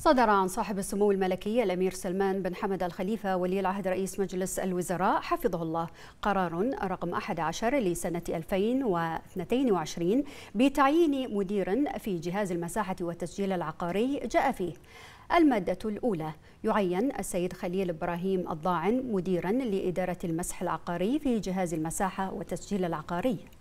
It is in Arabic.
صدر عن صاحب السمو الملكي الأمير سلمان بن حمد الخليفة ولي العهد رئيس مجلس الوزراء حفظه الله قرار رقم 11 لسنة 2022 بتعيين مدير في جهاز المساحة والتسجيل العقاري جاء فيه المادة الأولى يعين السيد خليل إبراهيم الضاعن مديرا لإدارة المسح العقاري في جهاز المساحة والتسجيل العقاري